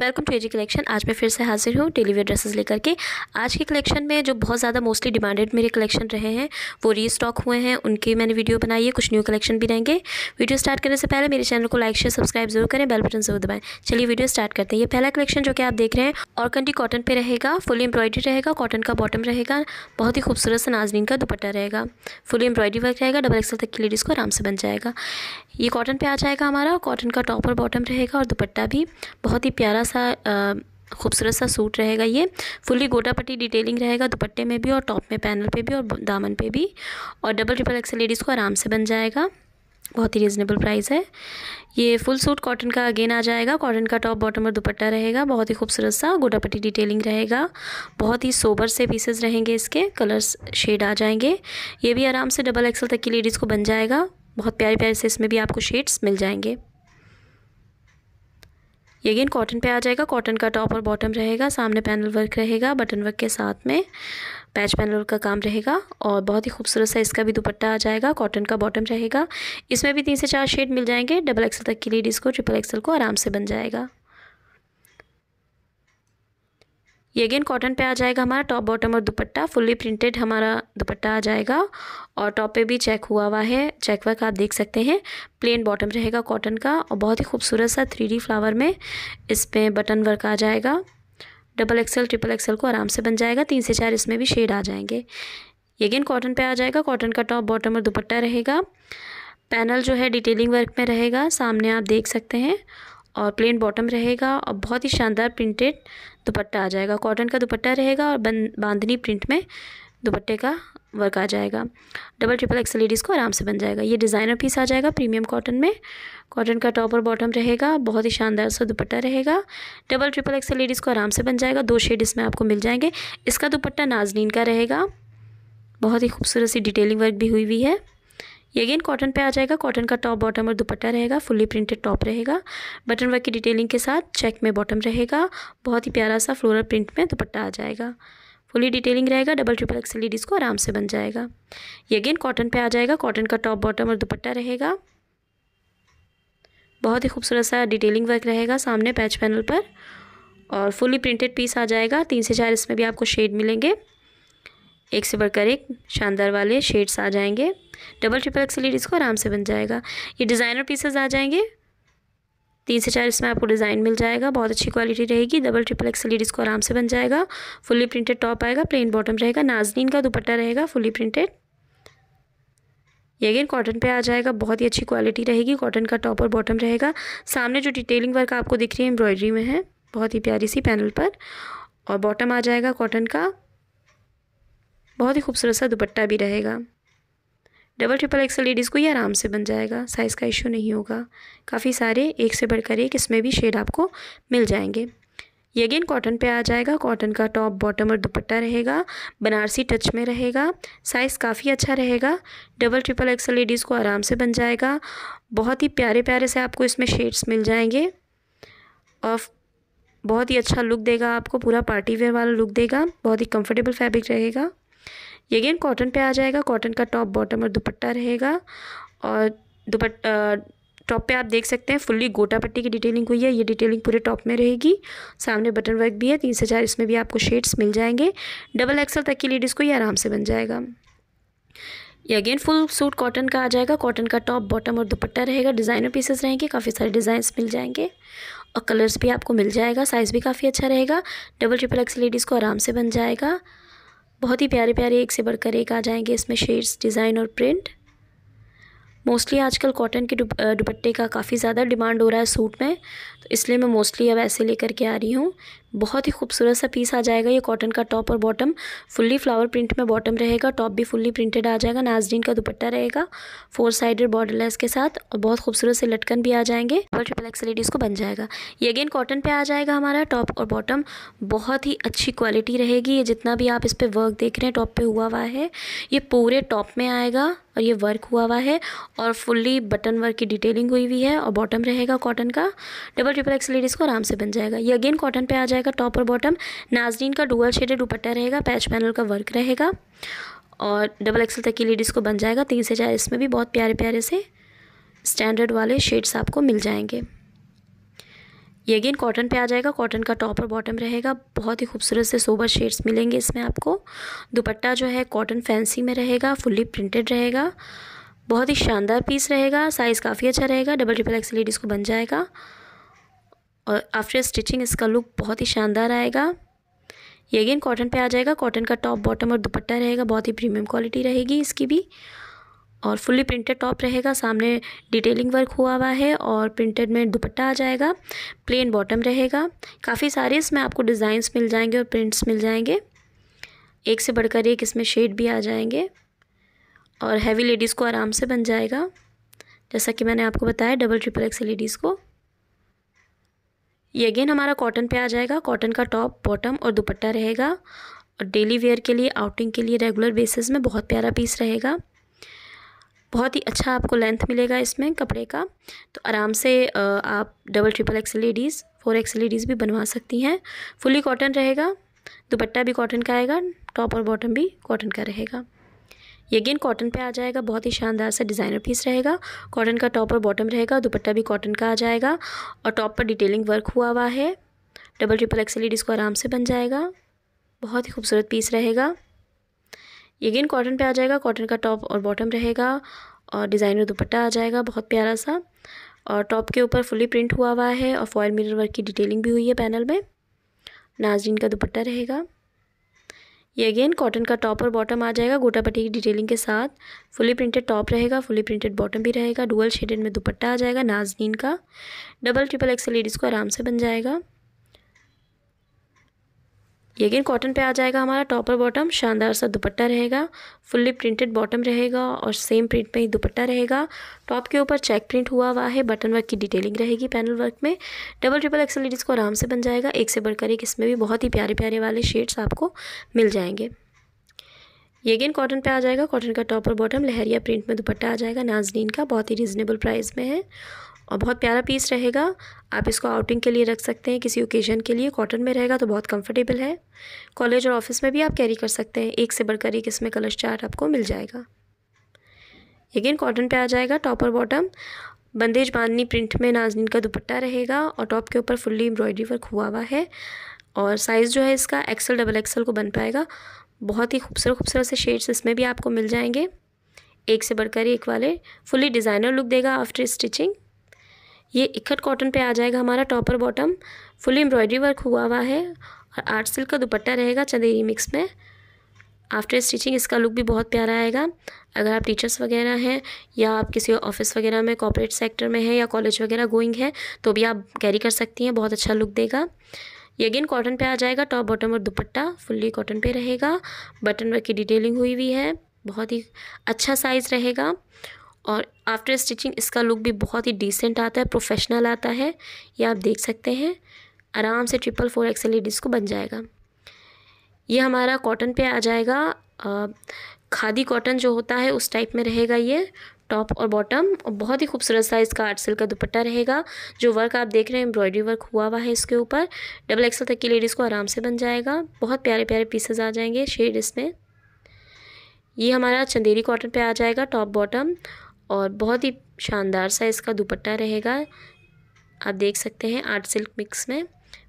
welcome to AG collection आज मैं फिर से हाजिर हूँ डेली वेयर ड्रेसेस लेकर के आज के कलेक्शन में जो बहुत ज़्यादा मोस्टली डिमांडेड मेरे कलेक्शन रहे हैं वो री स्टॉक हुए हैं उनकी मैंने वीडियो बनाई है कुछ न्यू कलेक्शन भी रहेंगे वीडियो स्टार्ट करने से पहले मेरे चैनल को लाइक शेयर सब्सक्राइब जरूर करें बेल बटन जरूर दबाएं चलिए वीडियो स्टार्ट करते हैं ये पहला कलेक्शन जो कि आप देख रहे हैं और कंटी कॉटन पर रहेगा फुल एम्ब्रॉयडरी रहेगा कॉटन का बॉटम रहेगा बहुत ही खूबसूरत सा नाजमीन का दुपट्टा रहेगा फुल एम्ब्रॉयडरी वर्क रहेगा डबल एक्सल तक की लेडीज़ को आराम से बन जाएगा ये कॉटन पर आ जाएगा हमारा कॉटन का टॉप और बॉटम रहेगा और दुपट्टा भी बहुत ही प्यारा सा खूबसूरत सा सूट रहेगा ये फुल्ली गोटा पट्टी डिटेलिंग रहेगा दुपट्टे में भी और टॉप में पैनल पे भी और दामन पे भी और डबल ट्रिपल एक्सल लेडीज़ को आराम से बन जाएगा बहुत ही रिजनेबल प्राइस है ये फुल सूट कॉटन का अगेन आ जाएगा कॉटन का टॉप बॉटम और दुपट्टा रहेगा बहुत ही खूबसूरत सा गोटा पट्टी डिटेलिंग रहेगा बहुत ही सोबर से पीसेस रहेंगे इसके कलर्स शेड आ जाएंगे ये भी आराम से डबल एक्सल तक की लेडीज़ को बन जाएगा बहुत प्यारे प्यारे से इसमें भी आपको शेड्स मिल जाएंगे ये अगेन कॉटन पे आ जाएगा कॉटन का टॉप और बॉटम रहेगा सामने पैनल वर्क रहेगा बटन वर्क के साथ में पैच पैनल वर्क का काम रहेगा और बहुत ही खूबसूरत सा इसका भी दुपट्टा आ जाएगा कॉटन का बॉटम रहेगा इसमें भी तीन से चार शेड मिल जाएंगे डबल एक्सल तक की लेडीज़ को ट्रिपल एक्सल को आराम से बन जाएगा ये अगेन कॉटन पे आ जाएगा हमारा टॉप बॉटम और दुपट्टा फुल्ली प्रिंटेड हमारा दुपट्टा आ जाएगा और टॉप पे भी चेक हुआ हुआ है चेक वर्क आप देख सकते हैं प्लेन बॉटम रहेगा कॉटन का और बहुत ही खूबसूरत सा थ्री फ्लावर में इस पर बटन वर्क आ जाएगा डबल एक्सल ट्रिपल एक्सल को आराम से बन जाएगा तीन से चार इसमें भी शेड आ जाएंगे ये अगेन कॉटन पे आ जाएगा कॉटन का टॉप बॉटम और दुपट्टा रहेगा पैनल जो है डिटेलिंग वर्क में रहेगा सामने आप देख सकते हैं और प्लेन बॉटम रहेगा और बहुत ही शानदार प्रिंटेड दुपट्टा आ जाएगा कॉटन का दुपट्टा रहेगा और बांधनी प्रिंट में दुपट्टे का वर्क आ जाएगा डबल ट्रिपल एक्सल लेडीज़ को आराम से बन जाएगा ये डिज़ाइनर पीस आ जाएगा प्रीमियम कॉटन में कॉटन का टॉप और बॉटम रहेगा बहुत ही शानदार सा दुपट्टा रहेगा डबल ट्रिपल एक्सल लेडीज़ को आराम से बन जाएगा दो शेड इसमें आपको मिल जाएंगे इसका दुपट्टा नाजनीन का रहेगा बहुत ही खूबसूरत सी डिटेलिंग वर्क भी हुई हुई है ये अगेन कॉटन पे आ जाएगा कॉटन का टॉप बॉटम और दुपट्टा रहेगा फुली प्रिंटेड टॉप रहेगा बटन वर्क की डिटेलिंग के साथ चेक में बॉटम रहेगा बहुत ही प्यारा सा फ्लोरल प्रिंट में दुपट्टा आ जाएगा फुली डिटेलिंग रहेगा डबल ट्रिपल एक्सल लेडीज़ को आराम से बन जाएगा ये अगेन कॉटन पे आ जाएगा कॉटन का टॉप बॉटम और दुपट्टा रहेगा बहुत ही खूबसूरत सा डिटेलिंग वर्क रहेगा सामने पैच पैनल पर और फुली प्रिंटेड पीस आ जाएगा तीन से चार इसमें भी आपको शेड मिलेंगे एक से बढ़कर एक शानदार वाले शेड्स आ जाएंगे डबल ट्रिपल लेडीज़ इसको आराम से बन जाएगा ये डिज़ाइनर पीसेज आ जाएंगे तीन से चार इसमें आपको डिज़ाइन मिल जाएगा बहुत अच्छी क्वालिटी रहेगी डबल ट्रिपल लेडीज़ इसको आराम से बन जाएगा फुली प्रिंटेड टॉप आएगा प्लेन बॉटम रहेगा नाजनीन का दुपट्टा रहेगा फुली प्रिंटेड ये अगेन कॉटन पे आ जाएगा बहुत ही अच्छी क्वालिटी रहेगी कॉटन का टॉप और बॉटम रहेगा सामने जो डिटेलिंग वर्क आपको दिख रही है एम्ब्रॉयडरी में है बहुत ही प्यारी सी पैनल पर और बॉटम आ जाएगा कॉटन का बहुत ही खूबसूरत सा दुपट्टा भी रहेगा डबल ट्रिपल एक्सल लेडीज़ को ये आराम से बन जाएगा साइज़ का इशू नहीं होगा काफ़ी सारे एक से बढ़कर एक इसमें भी शेड आपको मिल जाएंगे ये अगेन कॉटन पे आ जाएगा कॉटन का टॉप बॉटम और दुपट्टा रहेगा बनारसी टच में रहेगा साइज़ काफ़ी अच्छा रहेगा डबल ट्रिपल एक्सल लेडीज़ को आराम से बन जाएगा बहुत ही प्यारे प्यारे से आपको इसमें शेड्स मिल जाएंगे और बहुत ही अच्छा लुक देगा आपको पूरा पार्टी वेयर वाला लुक देगा बहुत ही कंफर्टेबल फैब्रिक रहेगा ये अगेन कॉटन पे आ जाएगा कॉटन का टॉप बॉटम और दुपट्टा रहेगा और दुपट्टा टॉप पे आप देख सकते हैं फुल्ली गोटा पट्टी की डिटेलिंग हुई है ये डिटेलिंग पूरे टॉप में रहेगी सामने बटन वर्क भी है तीन से चार इसमें भी आपको शेड्स मिल जाएंगे डबल एक्सल तक की लेडीज़ को ये आराम से बन जाएगा ये अगेन फुल सूट कॉटन का आ जाएगा कॉटन का टॉप बॉटम और दुपट्टा रहेगा डिज़ाइनर पीसेस रहेंगे काफ़ी सारे डिज़ाइंस मिल जाएंगे और कलर्स भी आपको मिल जाएगा साइज़ भी काफ़ी अच्छा रहेगा डबल ट्रिपल एक्स लेडीज़ को आराम से बन जाएगा बहुत ही प्यारे प्यारे एक से बढ़कर एक आ जाएंगे इसमें शेड्स डिज़ाइन और प्रिंट मोस्टली आजकल कॉटन के दुपट्टे का काफ़ी ज़्यादा डिमांड हो रहा है सूट में तो इसलिए मैं मोस्टली अब ऐसे लेकर के आ रही हूँ बहुत ही खूबसूरत सा पीस आ जाएगा ये कॉटन का टॉप और बॉटम फुल्ली फ्लावर प्रिंट में बॉटम रहेगा टॉप भी फुल्ली प्रिंटेड आ जाएगा नाजरीन का दुपट्टा रहेगा फोर साइडेड बॉर्डरलेस के साथ और बहुत खूबसूरत से लटकन भी आ जाएंगे डबल ट्रिपल एक्स लेडीज़ को बन जाएगा ये अगेन कॉटन पर आ जाएगा हमारा टॉप और बॉटम बहुत ही अच्छी क्वालिटी रहेगी ये जितना भी आप इस पर वर्क देख रहे हैं टॉप पर हुआ हुआ है ये पूरे टॉप में आएगा और ये वर्क हुआ हुआ है और फुल्ली बटन वर्क की डिटेलिंग हुई हुई है और बॉटम रहेगा कॉटन का डबल ट्रिपल एक्स लेडीज़ को आराम से बन जाएगा ये अगेन कॉटन पे आ जाएगा जाएगा टॉप और बॉटम नाजरीन का डुअल शेडेड दुपट्टा रहेगा पैच पैनल का वर्क रहेगा और डबल एक्सल तक की लेडीज़ को बन जाएगा तीन से चार इसमें भी बहुत प्यारे प्यारे से स्टैंडर्ड वाले शेड्स आपको मिल जाएंगे ये अगेन कॉटन पे आ जाएगा कॉटन का टॉप और बॉटम रहेगा बहुत ही खूबसूरत से सोबर शेड्स मिलेंगे इसमें आपको दुपट्टा जो है कॉटन फैंसी में रहेगा फुल्ली प्रिंटेड रहेगा बहुत ही शानदार पीस रहेगा साइज़ काफ़ी अच्छा रहेगा डबल ट्रिपल एक्स लेडीज़ को बन जाएगा और आफ्टर स्टिचिंग इसका लुक बहुत ही शानदार आएगा ये अगेन कॉटन पे आ जाएगा कॉटन का टॉप बॉटम और दुपट्टा रहेगा बहुत ही प्रीमियम क्वालिटी रहेगी इसकी भी और फुल्ली प्रिंटेड टॉप रहेगा सामने डिटेलिंग वर्क हुआ हुआ है और प्रिंटेड में दुपट्टा आ जाएगा प्लेन बॉटम रहेगा काफ़ी सारे इसमें आपको डिज़ाइंस मिल जाएंगे और प्रिंट्स मिल जाएंगे एक से बढ़कर एक इसमें शेड भी आ जाएंगे और हैवी लेडीज़ को आराम से बन जाएगा जैसा कि मैंने आपको बताया डबल ट्रिपल एक्स लेडीज़ को ये अगेन हमारा कॉटन पे आ जाएगा कॉटन का टॉप बॉटम और दुपट्टा रहेगा और डेली वेयर के लिए आउटिंग के लिए रेगुलर बेसिस में बहुत प्यारा पीस रहेगा बहुत ही अच्छा आपको लेंथ मिलेगा इसमें कपड़े का तो आराम से आप double triple X ladies four X ladies भी बनवा सकती हैं फुली कॉटन रहेगा दुपट्टा भी कॉटन का आएगा टॉप और बॉटम भी कॉटन का रहेगा ये अगेन कॉटन पे आ जाएगा बहुत ही शानदार सा डिज़ाइनर पीस रहेगा कॉटन का टॉप और बॉटम रहेगा दुपट्टा भी कॉटन का आ जाएगा और टॉप पर डिटेलिंग वर्क हुआ हुआ है डबल ट्रिपल एक्सल एक्सलेड इसको आराम से बन जाएगा बहुत ही खूबसूरत पीस रहेगा ये अगेन कॉटन पे आ जाएगा कॉटन का टॉप और बॉटम रहेगा और डिज़ाइनर दुपट्टा आ जाएगा बहुत प्यारा सा और टॉप के ऊपर फुली प्रिंट हुआ हुआ है और फॉयल मिरर वर्क की डिटेलिंग भी हुई है पैनल में नाजरीन का दुपट्टा रहेगा ये अगेन कॉटन का टॉप और बॉटम आ जाएगा गोटा पट्टी की डिटेलिंग के साथ फुली प्रिंटेड टॉप रहेगा फुली प्रिंटेड बॉटम भी रहेगा डुअल शेडेड में दुपट्टा आ जाएगा नाजनीन का डबल ट्रिपल एक्सल लेडीज़ को आराम से बन जाएगा ये अगेन कॉटन पे आ जाएगा हमारा टॉपर बॉटम शानदार सा दुपट्टा रहेगा फुल्ली प्रिंटेड बॉटम रहेगा और सेम प्रिंट में ही दुपट्टा रहेगा टॉप के ऊपर चेक प्रिंट हुआ हुआ है बटन वर्क की डिटेलिंग रहेगी पैनल वर्क में डबल ट्रिपल एक्सल लेडीज़ को आराम से बन जाएगा एक से बढ़कर एक इसमें भी बहुत ही प्यारे प्यारे वाले शेड्स आपको मिल जाएंगे ये अगेन कॉटन पे आ जाएगा कॉटन का टॉप और बॉटम लहरिया प्रिंट में दुपट्टा आ जाएगा नाजनीन का बहुत ही रीजनेबल प्राइस में है और बहुत प्यारा पीस रहेगा आप इसको आउटिंग के लिए रख सकते हैं किसी ओकेजन के लिए कॉटन में रहेगा तो बहुत कंफर्टेबल है कॉलेज और ऑफिस में भी आप कैरी कर सकते हैं एक से बढ़कर एक इसमें कलर चार्ट आपको मिल जाएगा अगेन कॉटन पे आ जाएगा टॉप और बॉटम बंदेज बांधनी प्रिंट में नाजनीन का दुपट्टा रहेगा और टॉप के ऊपर फुल्ली एम्ब्रॉयडरी वर्क हुआ हुआ है और साइज़ जो है इसका एक्सल डबल एक्सल को बन पाएगा बहुत ही खूबसूरत खूबसूरत से शेड्स इसमें भी आपको मिल जाएंगे एक से बढ़कर एक वाले फुल्ली डिज़ाइनर लुक देगा आफ्टर स्टिचिंग ये इकट कॉटन पे आ जाएगा हमारा टॉपर बॉटम फुल एम्ब्रॉयडरी वर्क हुआ हुआ है और आर्ट सिल्क का दुपट्टा रहेगा चंदेरी मिक्स में आफ्टर स्टिचिंग इसका लुक भी बहुत प्यारा आएगा अगर आप टीचर्स वगैरह हैं या आप किसी ऑफिस वगैरह में कॉपोरेट सेक्टर में हैं या कॉलेज वगैरह गोइंग है तो भी आप कैरी कर सकती हैं बहुत अच्छा लुक देगा ये अगेन कॉटन पे आ जाएगा टॉप बॉटम और दुपट्टा फुल्ली कॉटन पे रहेगा बटन वर्क की डिटेलिंग हुई हुई है बहुत ही अच्छा साइज़ रहेगा और आफ्टर स्टिचिंग इसका लुक भी बहुत ही डिसेंट आता है प्रोफेशनल आता है ये आप देख सकते हैं आराम से ट्रिपल फोर एक्सल लेडीज़ को बन जाएगा ये हमारा कॉटन पे आ जाएगा खादी कॉटन जो होता है उस टाइप में रहेगा ये टॉप और बॉटम और बहुत ही खूबसूरत सा इसका आठ सिल्क का दुपट्टा रहेगा जो वर्क आप देख रहे हैं एम्ब्रॉयडरी वर्क हुआ हुआ है इसके ऊपर डबल एक्सल तक की लेडीज़ को आराम से बन जाएगा बहुत प्यारे प्यारे पीसेज आ जाएंगे शेड इसमें ये हमारा चंदेरी कॉटन पे आ जाएगा टॉप बॉटम और बहुत ही शानदार सा इसका दुपट्टा रहेगा आप देख सकते हैं आर्ट सिल्क मिक्स में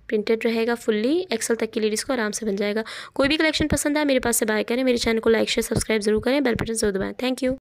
प्रिंटेड रहेगा फुल्ली एक्सल तक की लेडीज़ को आराम से बन जाएगा कोई भी कलेक्शन पसंद आए मेरे पास से बाय करें मेरे चैनल को लाइक शेयर सब्सक्राइब जरूर करें बेल बटन जरूर दबाएं थैंक यू